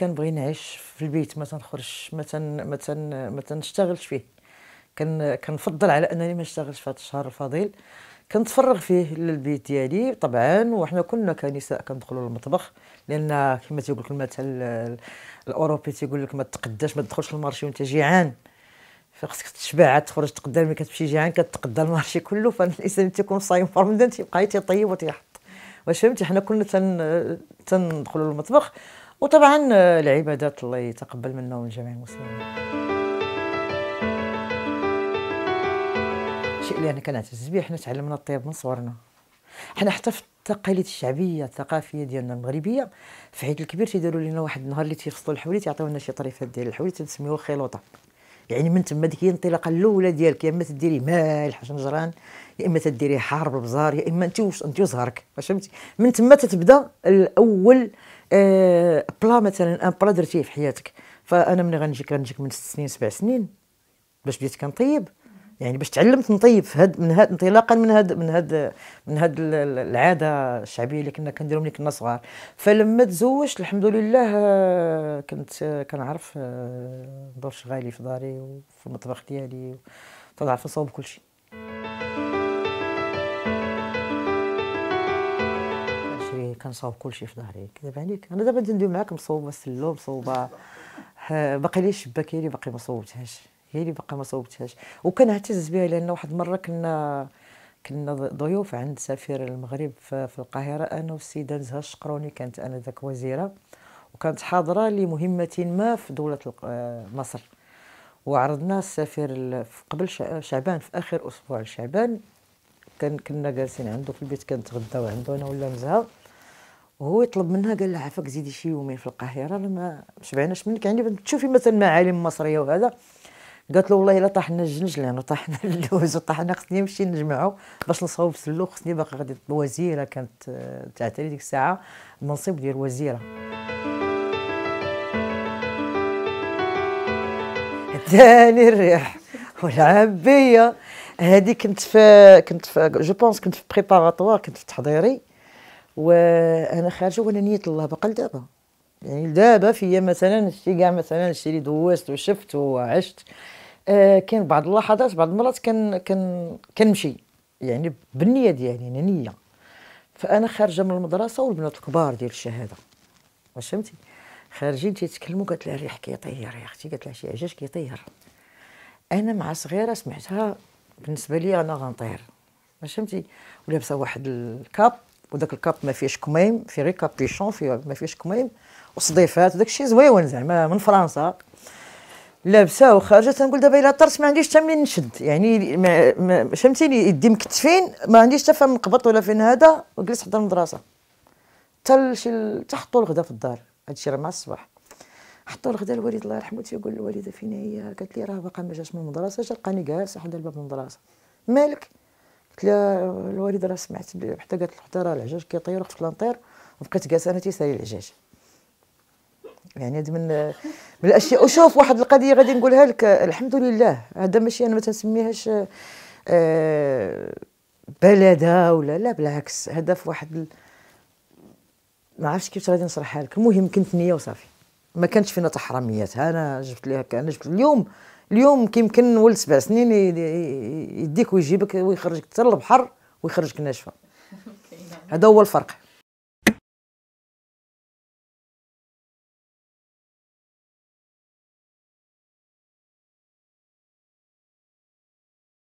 كنبغي نعيش في البيت ما تنخرجش ما تن ما تن ما تنشتغلش فيه كن كنفضل على انني ما نشتغلش في هذا الشهر الفضيل كنتفرغ فيه للبيت ديالي طبعا وحنا كنا كنساء كندخلوا للمطبخ لان كما تيقول لك المثل الاوروبي تيقول لك ما تقداش ما تدخلش للمارشي وانت جيعان فخصك تشبع عاد تخرج تقدا ملي كتمشي جيعان كتقدا المارشي كله فالانسان تيكون صايم في رمضان تيبقى تيطيب وتيحط واش فهمتي حنا كنا تن تندخلوا للمطبخ وطبعا العبادات آه، الله يتقبل منا ومن جميع المسلمين الشيء اللي انا كنعتز به حنا تعلمنا الطيب من صغرنا حنا حتى في التقاليد الشعبيه الثقافيه ديالنا المغربيه في عيد الكبير تيديروا لنا واحد النهار اللي تيفصلوا الحولي يعطيونا شي طريفات ديال الحولي تنسميوه خيلوطه يعني من تما ديك هي الانطلاقه الاولى ديالك يا اما تديري مالح شنجران يا اما تديري حار بالبزار يا اما انت انت وزهرك فهمتي من تما تتبدا الاول آه، بلا مثلا ان بلا درتيه في حياتك فانا ملي غنجي كنجيك من ست سنين سبع سنين باش بديت كنطيب يعني باش تعلمت نطيب في هاد من هاد انطلاقا من هاد من هاد من هاد العاده الشعبيه اللي كنا كنديرو ملي كنا صغار فلما تزوجت الحمد لله آه، كنت آه، كنعرف ندور شغالي في داري وفي المطبخ ديالي تنعرف نصاوب كلشي كنصاوب كلشي في ظهري كذب عليك انا دابا ندوي معاك مصوبه سلو مصوبه باقي لي الشباك هي اللي باقي ما صوبتهاش هي اللي باقي ما صوبتهاش وكنعتز بها لان واحد المره كنا كنا ضيوف عند سفير المغرب في القاهره انا والسيده نزهه الشقروني كانت انا ذاك وزيره وكانت حاضره لمهمه ما في دوله آه، مصر وعرضنا السفير قبل شعبان في اخر اسبوع شعبان كان كنا جالسين عنده في البيت كنتغداو عنده انا ولا نزهه وهو يطلب منها قال لها عافاك زيدي شي يومين في القاهره راه ما شبعناش منك يعني تشوفي مثلا معالم مصريه وهذا قالت له والله الا طاحنا الجنجلان وطاحنا اللوز وطاحنا خصني نمشي نجمعه باش نصاوب سلو خصني باقي غادي وزيره كانت تعتري ديك الساعه المنصب ديال وزيره داني الريح والعبيه هذه كنت في كنت في جو بونس كنت في بريباراتوار كنت في تحضيري وانا خارجه وانا نيت الله بقى لدابا يعني دابا فيا مثلا شتي كاع مثلا شتي دوزت وشفت وعشت آه كان بعض اللحظات بعض المرات كان كان كنمشي يعني بالنيه ديالي يعني نيه فانا خارجه من المدرسه والبنات الكبار ديال الشهاده واش فهمتي خارجين تيتكلموا قالت لها الريح كيطير يا اختي قالت لها شي عجاج كيطير انا مع صغيره سمعتها بالنسبه لي انا غنطير واش فهمتي ولابسه واحد الكاب وداك الكاب ما فيهش كميم فيه غير كابيشون فيه ما فيهش كميم وصديفات وداك الشيء زويون زعما من فرنسا لابسه وخارجه تنقول دابا الا طرت ما عنديش حتى منين نشد يعني فهمتيني يدي مكتفين ما عنديش حتى فين نقبط ولا فين هذا وجلست حدا المدرسه حتى شي تحطوا الغدا في الدار هادشي راه مع الصباح حطوا الغدا الوالد الله يرحمه تيقول الوالده فين هي قالت لي راه باقا ما جاش من المدرسه جا لقاني جالسه حدا الباب المدرسه مالك قلت لها الوالده راه سمعت حتى قالت لها حتى راه العجاج كيطير وقت لانطير وبقيت جالسه انا تيسالي العجاج يعني هذه من من الاشياء وشوف واحد القضيه غادي نقولها لك الحمد لله هذا ماشي انا ما تنسميهاش آه، بلده ولا لا بالعكس هذا في واحد ما عرفتش كيفاش غادي نشرحها لك المهم كنت نيه وصافي ما كانتش فينا تحرميات انا جبت لها انا جبت اليوم اليوم كيمكن ولد سبع سنين يديك ويجيبك ويخرجك حتى للبحر ويخرجك ناشفه نعم. هذا هو الفرق